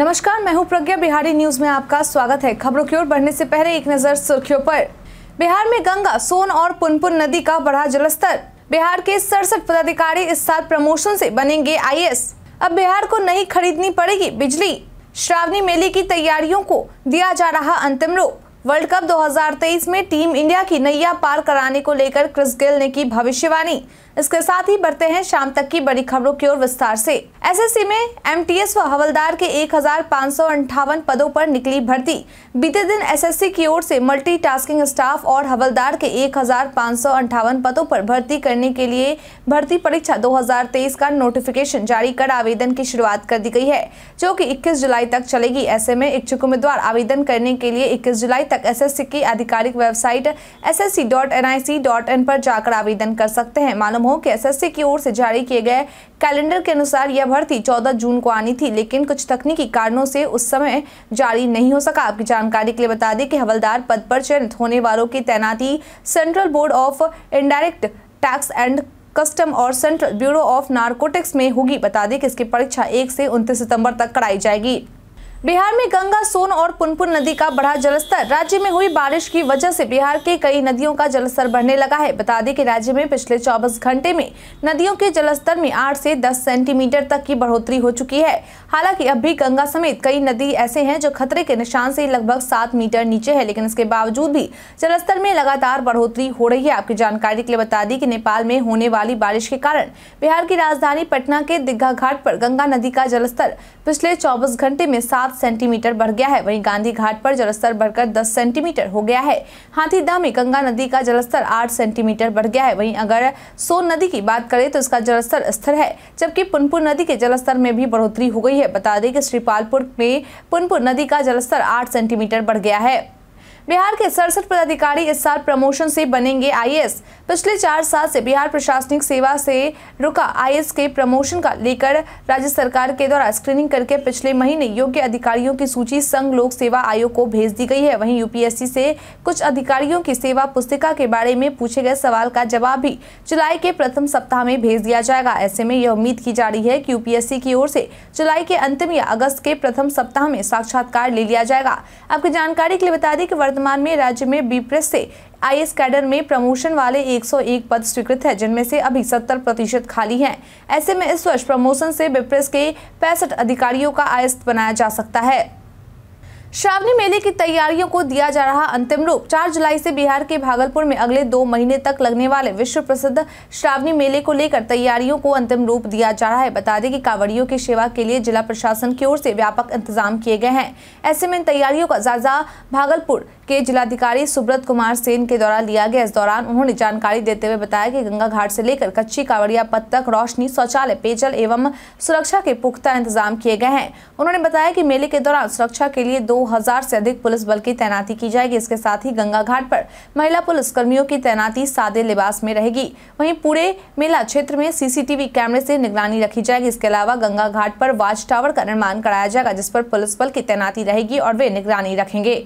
नमस्कार मैं हूं प्रज्ञा बिहारी न्यूज में आपका स्वागत है खबरों की ओर बढ़ने से पहले एक नजर सुर्खियों पर बिहार में गंगा सोन और पुनपुन नदी का बढ़ा जलस्तर बिहार के सड़सठ पदाधिकारी इस साल प्रमोशन से बनेंगे आई अब बिहार को नहीं खरीदनी पड़ेगी बिजली श्रावणी मेले की तैयारियों को दिया जा रहा अंतिम रूप वर्ल्ड कप 2023 में टीम इंडिया की नैया पार कराने को लेकर क्रिस गिल ने की भविष्यवाणी इसके साथ ही बढ़ते हैं शाम तक की बड़ी खबरों की ओर विस्तार से एसएससी में एमटीएस व हवलदार के एक पदों पर निकली भर्ती बीते दिन एसएससी की ओर से मल्टीटास्किंग स्टाफ और हवलदार के एक पदों पर भर्ती करने के लिए भर्ती परीक्षा 2023 का नोटिफिकेशन जारी कर आवेदन की शुरुआत कर दी गई है जो की इक्कीस जुलाई तक चलेगी ऐसे में इच्छुक उम्मीदवार आवेदन करने के लिए इक्कीस जुलाई तक एसएससी की आधिकारिक वेबसाइट एसएससी.एनआईसी.इन पर जाकर आवेदन कर सकते हैं मालूम हो कि एसएससी की ओर से जारी किए गए कैलेंडर के अनुसार यह भर्ती 14 जून को आनी थी लेकिन कुछ तकनीकी कारणों से उस समय जारी नहीं हो सका आपकी जानकारी के लिए बता दें कि हवलदार पद पर चयनित होने वालों की तैनाती central board of indirect tax and custom और सेंट्रल ब्यूरो ऑफ नारकोटिक्स में होगी बता दें कि इसकी परीक्षा 1 से 29 सितंबर तक कराई जाएगी बिहार में गंगा सोन और पुनपुन नदी का बढ़ा जलस्तर राज्य में हुई बारिश की वजह से बिहार के कई नदियों का जलस्तर बढ़ने लगा है बता दें कि राज्य में पिछले 24 घंटे में नदियों के जलस्तर में 8 से 10 सेंटीमीटर तक की बढ़ोतरी हो चुकी है हालांकि अब भी गंगा समेत कई नदी ऐसे हैं जो खतरे के निशान से लगभग सात मीटर नीचे है लेकिन इसके बावजूद भी जलस्तर में लगातार बढ़ोतरी हो रही है आपकी जानकारी के लिए बता दी की नेपाल में होने वाली बारिश के कारण बिहार की राजधानी पटना के दिग्घा घाट पर गंगा नदी का जलस्तर पिछले चौबीस घंटे में सात सात सेंटीमीटर बढ़ गया है वहीं गांधी घाट पर जलस्तर बढ़कर दस सेंटीमीटर हो गया है हाथीदा में गंगा नदी का जलस्तर आठ सेंटीमीटर बढ़ गया है वहीं अगर सोन नदी की बात करें तो इसका जलस्तर स्थिर है जबकि पुनपुर नदी के जलस्तर में भी बढ़ोतरी हो गई है बता दें कि श्रीपालपुर में पुनपुर नदी का जलस्तर आठ सेंटीमीटर बढ़ गया है बिहार के सड़सठ पदाधिकारी इस साल प्रमोशन से बनेंगे आईएएस पिछले चार साल से बिहार प्रशासनिक सेवा से रुका आईएएस के प्रमोशन का लेकर राज्य सरकार के द्वारा स्क्रीनिंग करके पिछले महीने योग्य अधिकारियों की सूची संघ लोक सेवा आयोग को भेज दी गई है वहीं यूपीएससी से कुछ अधिकारियों की सेवा पुस्तिका के बारे में पूछे गए सवाल का जवाब भी जुलाई के प्रथम सप्ताह में भेज दिया जाएगा ऐसे में यह उम्मीद की जा रही है की यूपीएससी की ओर से जुलाई के अंतिम या अगस्त के प्रथम सप्ताह में साक्षात्कार ले लिया जाएगा आपकी जानकारी के लिए बता दें कि वर्तमान वर्तमान में राज्य में बीप्रेस से आई एस कैडर में प्रमोशन वाले 101 पद स्वीकृत है जिनमें से अभी 70 प्रतिशत खाली हैं। ऐसे में इस वर्ष प्रमोशन से बीप्रेस के पैंसठ अधिकारियों का आयस्त बनाया जा सकता है श्रावणी मेले की तैयारियों को दिया जा रहा अंतिम रूप 4 जुलाई से बिहार के भागलपुर में अगले दो महीने तक लगने वाले विश्व प्रसिद्ध श्रावणी मेले को लेकर तैयारियों को अंतिम रूप दिया जा रहा है बता दें कि कांवड़ियों की सेवा के लिए जिला प्रशासन की ओर से व्यापक इंतजाम किए गए हैं ऐसे में इन तैयारियों का जायजा भागलपुर के जिलाधिकारी सुब्रत कुमार सेन के द्वारा लिया गया इस दौरान उन्होंने जानकारी देते हुए बताया कि गंगा घाट से लेकर कच्ची कावड़िया पथ तक रोशनी शौचालय पेयजल एवं सुरक्षा के पुख्ता इंतजाम किए गए हैं उन्होंने बताया कि मेले के दौरान सुरक्षा के लिए हजार से अधिक पुलिस बल की तैनाती की जाएगी इसके साथ ही गंगा घाट पर महिला पुलिस कर्मियों की तैनाती सादे लिबास में रहेगी वही पूरे मेला क्षेत्र में सीसीटीवी कैमरे से निगरानी रखी जाएगी इसके अलावा गंगा घाट पर वॉच टावर का निर्माण कराया जाएगा जिस पर पुलिस बल की तैनाती रहेगी और वे निगरानी रखेंगे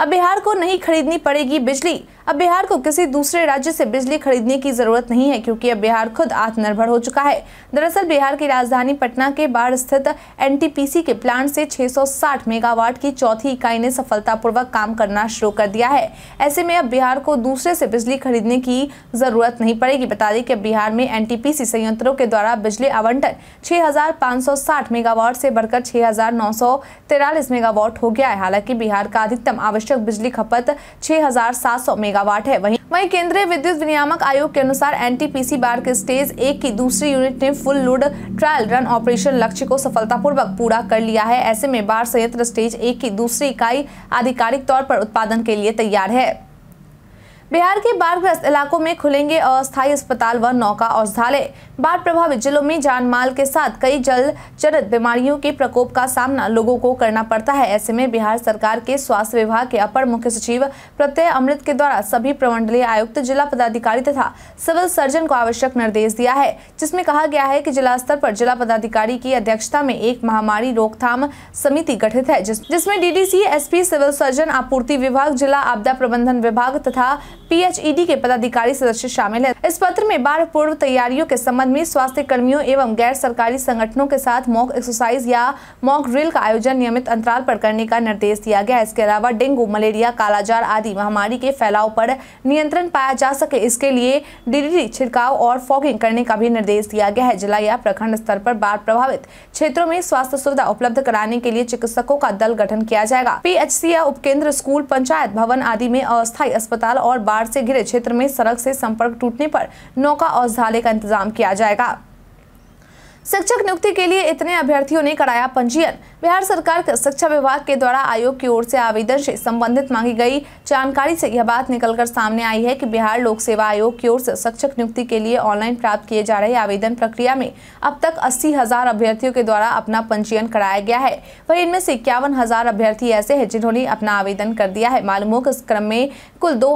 अब बिहार को नहीं खरीदनी पड़ेगी बिजली अब बिहार को किसी दूसरे राज्य से बिजली खरीदने की जरूरत नहीं है क्योंकि अब बिहार खुद आत्मनिर्भर हो चुका है दरअसल बिहार की राजधानी पटना के बाढ़ स्थित एनटीपीसी के प्लांट से 660 मेगावाट की चौथी इकाई ने सफलतापूर्वक काम करना शुरू कर दिया है ऐसे में अब बिहार को दूसरे से बिजली खरीदने की जरूरत नहीं पड़ेगी बता दें कि बिहार में एन संयंत्रों के द्वारा बिजली आवंटन छह मेगावाट से बढ़कर छह मेगावाट हो गया है हालांकि बिहार का अधिकतम आवश्यक आवश्यक बिजली खपत 6,700 मेगावाट है वहीं वही केंद्रीय विद्युत विनियामक आयोग के अनुसार एनटीपीसी बार के स्टेज एक की दूसरी यूनिट ने full load trial run operation लक्ष्य को सफलतापूर्वक पूरा कर लिया है ऐसे में बार संयंत्र स्टेज एक की दूसरी इकाई आधिकारिक तौर पर उत्पादन के लिए तैयार है बिहार के बाढ़ग्रस्त इलाकों में खुलेंगे अस्थायी अस्पताल व नौका औषधालय बाढ़ प्रभावित जिलों में जान माल के साथ कई जल चरित बीमारियों के प्रकोप का सामना लोगों को करना पड़ता है ऐसे में बिहार सरकार के स्वास्थ्य विभाग के अपर मुख्य सचिव प्रत्यय अमृत के द्वारा सभी प्रमंडलीय आयुक्त जिला पदाधिकारी तथा सिविल सर्जन को आवश्यक निर्देश दिया है जिसमें कहा गया है की जिला स्तर आरोप जिला पदाधिकारी की अध्यक्षता में एक महामारी रोकथाम समिति गठित है जिसमे डी डी सिविल सर्जन आपूर्ति विभाग जिला आपदा प्रबंधन विभाग तथा पीएचईडी e के पदाधिकारी सदस्य शामिल है इस पत्र में बाढ़ पूर्व तैयारियों के संबंध में स्वास्थ्य कर्मियों एवं गैर सरकारी संगठनों के साथ मॉक एक्सरसाइज या मॉक ड्रिल का आयोजन नियमित अंतराल पर करने का निर्देश दिया गया इसके अलावा डेंगू मलेरिया कालाजार आदि महामारी के फैलाव पर नियंत्रण पाया जा सके इसके लिए डिलीवरी छिड़काव और फॉगिंग करने का भी निर्देश दिया गया है जिला या प्रखंड स्तर पर बाढ़ प्रभावित क्षेत्रों में स्वास्थ्य सुविधा उपलब्ध कराने के लिए चिकित्सकों का दल गठन किया जाएगा पीएचसी या उपकेंद्र स्कूल पंचायत भवन आदि में अस्थायी अस्पताल और बाढ़ बाढ़ से घिरे क्षेत्र में सड़क से संपर्क टूटने पर नौका और झाले का इंतजाम किया जाएगा शिक्षक नियुक्ति के लिए इतने अभ्यर्थियों ने कराया पंजीयन बिहार सरकार के शिक्षा विभाग के द्वारा आयोग की ओर से आवेदन से संबंधित मांगी गई जानकारी से यह बात निकलकर सामने आई है कि बिहार लोक सेवा आयोग की ओर से शिक्षक नियुक्ति के लिए ऑनलाइन प्राप्त किए जा रहे आवेदन प्रक्रिया में अब तक अस्सी हजार अभ्यर्थियों के द्वारा अपना पंजीयन कराया गया है वही इनमें से इक्यावन हजार अभ्यर्थी ऐसे है जिन्होंने अपना आवेदन कर दिया है मालूम हो कि इस क्रम में कुल दो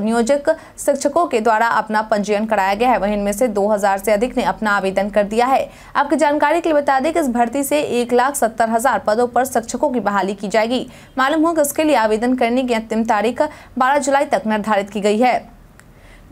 नियोजक शिक्षकों के द्वारा अपना पंजीयन कराया गया है वही इनमें से दो से अधिक ने अपना आवेदन कर दिया है है आपकी जानकारी के लिए बता दें कि इस भर्ती से एक लाख सत्तर हजार पदों पर शिक्षकों की बहाली की जाएगी मालूम हो कि इसके लिए आवेदन करने की अंतिम तारीख बारह जुलाई तक निर्धारित की गई है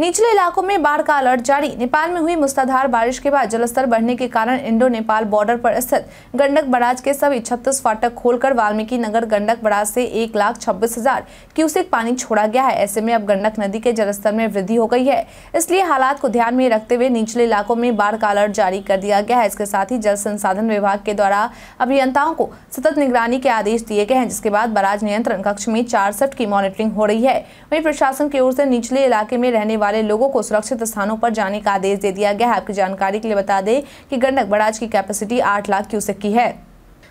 निचले इलाकों में बाढ़ का अलर्ट जारी नेपाल में हुई मूसलाधार बारिश के बाद जलस्तर बढ़ने के कारण इंडो नेपाल बॉर्डर पर स्थित गंडक बराज के सभी छत्तीस फाटक खोलकर वाल्मीकि नगर गंडक बराज से एक लाख छब्बीस हजार क्यूसेक पानी छोड़ा गया है ऐसे में अब गंडक नदी के जलस्तर में वृद्धि हो गई है इसलिए हालात को ध्यान में रखते हुए निचले इलाकों में बाढ़ का अलर्ट जारी कर दिया गया है इसके साथ ही जल संसाधन विभाग के द्वारा अभियंताओं को सतत निगरानी के आदेश दिए गए हैं जिसके बाद बराज नियंत्रण कक्ष में चार की मॉनिटरिंग हो रही है वही प्रशासन की ओर से निचले इलाके में रहने वाले लोगों को सुरक्षित स्थानों पर जाने का आदेश दे दिया गया है आपकी जानकारी के लिए बता दें कि गंडक बराज की कैपेसिटी आठ लाख क्यूसेक की है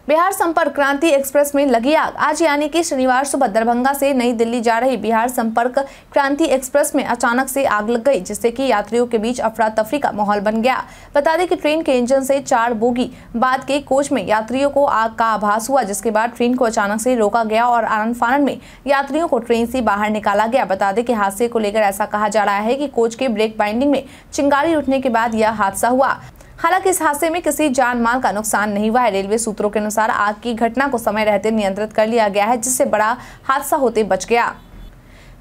बिहार संपर्क क्रांति एक्सप्रेस में लगी आग आज यानी कि शनिवार सुबह दरभंगा से नई दिल्ली जा रही बिहार संपर्क क्रांति एक्सप्रेस में अचानक से आग लग गई जिससे कि यात्रियों के बीच अफरा तफरी का माहौल बन गया बता दें कि ट्रेन के इंजन से चार बोगी बाद के कोच में यात्रियों को आग का आभास हुआ जिसके बाद ट्रेन को अचानक से रोका गया और आनंद फानन में यात्रियों को ट्रेन से बाहर निकाला गया बता दें कि हादसे को लेकर ऐसा कहा जा रहा है की कोच के ब्रेक बाइंडिंग में चिंगारी उठने के बाद यह हादसा हुआ हालांकि इस हादसे में किसी जान माल का नुकसान नहीं हुआ है रेलवे सूत्रों के अनुसार आग की घटना को समय रहते नियंत्रित कर लिया गया है जिससे बड़ा हादसा होते बच गया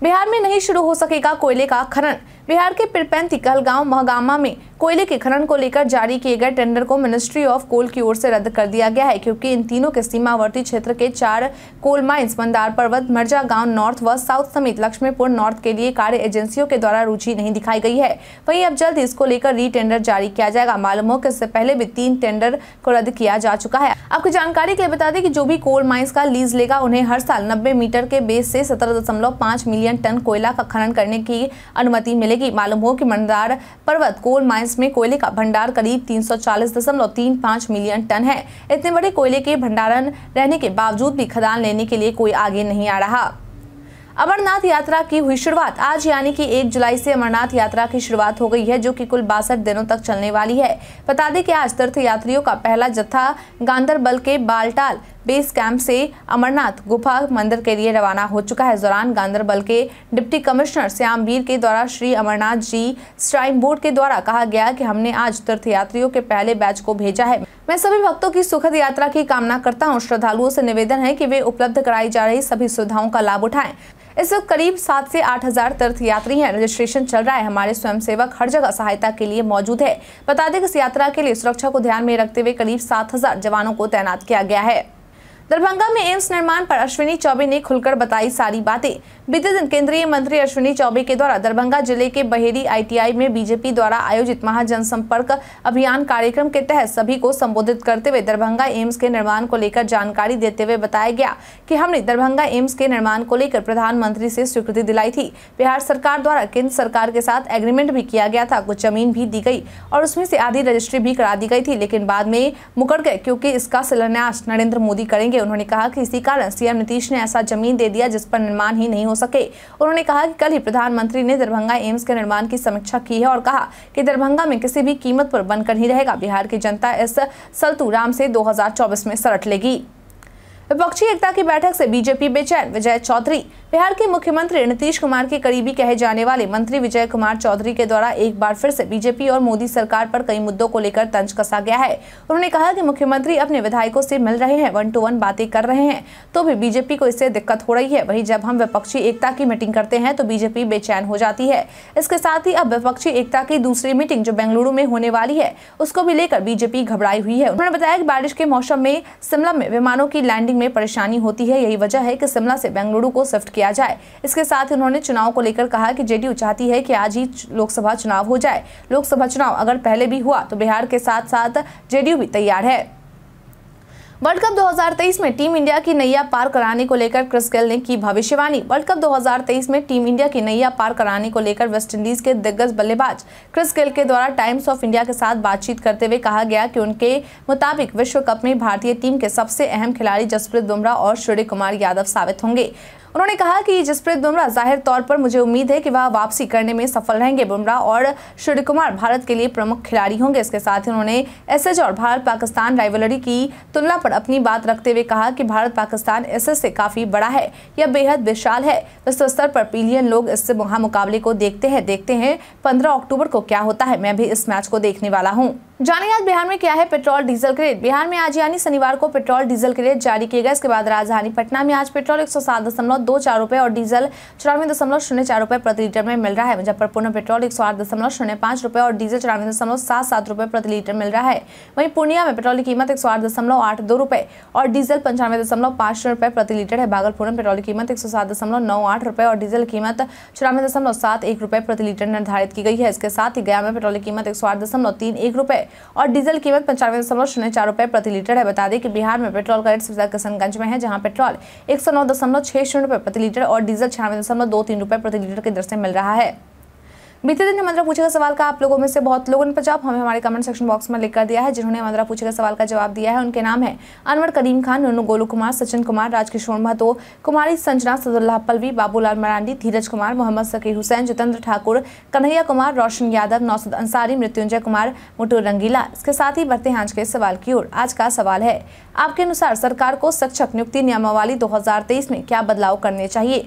बिहार में नहीं शुरू हो सकेगा कोयले का खनन बिहार के पिरपैंती कहलगांव महगामा में कोयले के खनन को लेकर जारी किए गए टेंडर को मिनिस्ट्री ऑफ कोल की ओर से रद्द कर दिया गया है क्योंकि इन तीनों के सीमावर्ती क्षेत्र के चार कोल माइन्स मंदार पर्वत मर्जा गांव नॉर्थ व साउथ समेत लक्ष्मीपुर नॉर्थ के लिए कार्य एजेंसियों के द्वारा रुचि नहीं दिखाई गई है वही अब जल्द इसको लेकर री टेंडर जारी किया जाएगा मालूम हो कि इससे पहले भी तीन टेंडर को रद्द किया जा चुका है आपको जानकारी के लिए बता दें कि जो भी कोल माइंस का लीज लेगा उन्हें हर साल नब्बे मीटर के बेस से सत्रह मिलियन टन कोयला का खनन करने की अनुमति मिलेगी मालूम हो कि मंदार पर्वत कोल माइंस में कोयले का भंडार करीब तीन मिलियन टन है इतने बड़े कोयले के भंडारण रहने के बावजूद भी खदान लेने के लिए कोई आगे नहीं आ रहा अमरनाथ यात्रा की हुई शुरुआत आज यानी कि 1 जुलाई से अमरनाथ यात्रा की शुरुआत हो गई है जो कि कुल बासठ दिनों तक चलने वाली है बता दें कि आज तीर्थ यात्रियों का पहला जत्था गांधरबल के बालटाल बेस कैंप से अमरनाथ गुफा मंदिर के लिए रवाना हो चुका है दौरान गांधरबल के डिप्टी कमिश्नर श्यामवीर के द्वारा श्री अमरनाथ जी श्राइन बोर्ड के द्वारा कहा गया कि हमने आज तीर्थ यात्रियों के पहले बैच को भेजा है मैं सभी भक्तों की सुखद यात्रा की कामना करता हूँ श्रद्धालुओं से निवेदन है कि वे उपलब्ध कराई जा रही सभी सुविधाओं का लाभ उठाएं इस वक्त करीब सात से आठ हजार तीर्थयात्री हैं रजिस्ट्रेशन चल रहा है हमारे स्वयंसेवक हर जगह सहायता के लिए मौजूद है बता दें कि इस यात्रा के लिए सुरक्षा को ध्यान में रखते हुए करीब सात हजार जवानों को तैनात किया गया है दरभंगा में एम्स निर्माण पर अश्विनी चौबे ने खुलकर बताई सारी बातें बीते दिन केंद्रीय मंत्री अश्विनी चौबे के द्वारा दरभंगा जिले के बहेरी आईटीआई में बीजेपी द्वारा आयोजित महाजनसंपर्क अभियान कार्यक्रम के तहत सभी को संबोधित करते हुए दरभंगा एम्स के निर्माण को लेकर जानकारी देते हुए बताया गया की हमने दरभंगा एम्स के निर्माण को लेकर प्रधानमंत्री से स्वीकृति दिलाई थी बिहार सरकार द्वारा केंद्र सरकार के साथ एग्रीमेंट भी किया गया था कुछ जमीन भी दी गई और उसमें से आधी रजिस्ट्री भी करा दी गई थी लेकिन बाद में मुकर गए क्यूँकी इसका शिलान्यास नरेंद्र मोदी करेंगे करेंगे उन्होंने कहा कि इसी कारण सीएम नीतीश ने ऐसा जमीन दे दिया जिस पर निर्माण ही नहीं हो सके उन्होंने कहा कि कल ही प्रधानमंत्री ने दरभंगा एम्स के निर्माण की समीक्षा की है और कहा कि दरभंगा में किसी भी कीमत पर बनकर ही रहेगा बिहार की जनता इस सलतू राम से दो में सरट लेगी विपक्षी एकता की बैठक से बीजेपी बेचैन विजय चौधरी बिहार के मुख्यमंत्री नीतीश कुमार के करीबी कहे जाने वाले मंत्री विजय कुमार चौधरी के द्वारा एक बार फिर से बीजेपी और मोदी सरकार पर कई मुद्दों को लेकर तंज कसा गया है उन्होंने कहा कि मुख्यमंत्री अपने विधायकों से मिल रहे हैं वन टू वन बातें कर रहे हैं तो भी बीजेपी को इससे दिक्कत हो रही है वही जब हम विपक्षी एकता की मीटिंग करते हैं तो बीजेपी बेचैन हो जाती है इसके साथ ही अब विपक्षी एकता की दूसरी मीटिंग जो बेंगलुरु में होने वाली है उसको भी लेकर बीजेपी घबराई हुई है उन्होंने बताया की बारिश के मौसम में शिमला में विमानों की लैंडिंग में परेशानी होती है यही वजह है कि शिमला से बेंगलुरु को शिफ्ट किया जाए इसके साथ ही उन्होंने चुनाव को लेकर कहा कि जेडीयू चाहती है कि आज ही लोकसभा चुनाव हो जाए लोकसभा चुनाव अगर पहले भी हुआ तो बिहार के साथ साथ जेडीयू भी तैयार है वर्ल्ड कप 2023 में टीम इंडिया की नैया पार कराने को लेकर क्रिस गेल ने की भविष्यवाणी वर्ल्ड कप 2023 में टीम इंडिया की नैया पार कराने को लेकर वेस्टइंडीज के दिग्गज बल्लेबाज क्रिस गेल के द्वारा टाइम्स ऑफ इंडिया के साथ बातचीत करते हुए कहा गया कि उनके मुताबिक विश्व कप में भारतीय टीम के सबसे अहम खिलाड़ी जसप्रीत बुमराह और सूर्य कुमार यादव साबित होंगे उन्होंने कहा कि जसप्रीत बुमराह जाहिर तौर पर मुझे उम्मीद है कि वह वापसी करने में सफल रहेंगे बुमराह और सूर्य कुमार भारत के लिए प्रमुख खिलाड़ी होंगे इसके साथ ही उन्होंने एच और भारत पाकिस्तान राइवलरी की तुलना पर अपनी बात रखते हुए कहा कि भारत पाकिस्तान एस से काफी बड़ा है यह बेहद विशाल है विश्व स्तर पर पीलियन लोग इस महामुकाबले को देखते हैं देखते हैं पंद्रह अक्टूबर को क्या होता है मैं भी इस मैच को देखने वाला हूँ जाने आज बिहार में क्या है पेट्रोल डीजल के रेट बिहार में आज यानी शनिवार को पेट्रोल डीजल के रेट जारी किए गए इसके बाद राजधानी पटना में आज पेट्रोल एक सौ सात दशमलव दो चार रुपये और डीजल चौरानवे दशमलव शून्य चार रुपये प्रति लीटर में मिल रहा है मुजफ्फरपुर में पेट्रोल एक सौ आठ दशमलव शून्य रुपये और डीजल चौरानवे दशमलव सात सात रुपए प्रति लीटर मिल रहा है वहीं पूर्णिया में पेट्रोल की कीमत एक सौ आठ दशमलव आठ दो रुपये और डीजल पंचानवे दशमलव पांच शून्य प्रति लीटर है भागलपुर में पेट्रोल की कीमत एक सौ सात दशमलव नौ आठ और डीजल कीमत चौरानवे दशमलव सात एक प्रति लीटर निर्धारित की गई है इसके साथ ही गया में पेट्रोल की कीमत एक सौ आठ दशमलव तीन एक रुपये और डीजल कीमत पंचानवे दशमलव शून्य चार रुपए प्रति लीटर है बता दें कि बिहार में पेट्रोल का रेट सबसे किशनगंज में है जहां पेट्रोल एक सौ नौ दशमलव छह शून्य रुपए प्रति लीटर और डीजल छियानवे दशमलव दो तीन रुपए प्रति लीटर की दर से मिल रहा है बीते दिन हमारा पूछेगा सवाल का आप लोगों में से बहुत लोगों ने जवाब हमें हमारे कमेंट सेक्शन बॉक्स में लिख कर दिया है जिन्होंने हमारा पूछेगा सवाल का जवाब दिया है उनके नाम है अनवर करीम खान नूनू गोलू कुमार सचिन कुमार राजकिशोर महतो कुमारी संजना सदुल्लाह पलवी बाबूलाल मरांडी धीरज कुमार मोहम्मद सकीर हुसैन जितेंद्र ठाकुर कन्हैया कुमार रोशन यादव नौसद अंसारी मृत्युंजय कुमार मुटू रंगीला इसके साथ ही बढ़ते हैं आज के सवाल की ओर आज का सवाल है आपके अनुसार सरकार को शिक्षक नियुक्ति नियमावली 2023 में क्या बदलाव करने चाहिए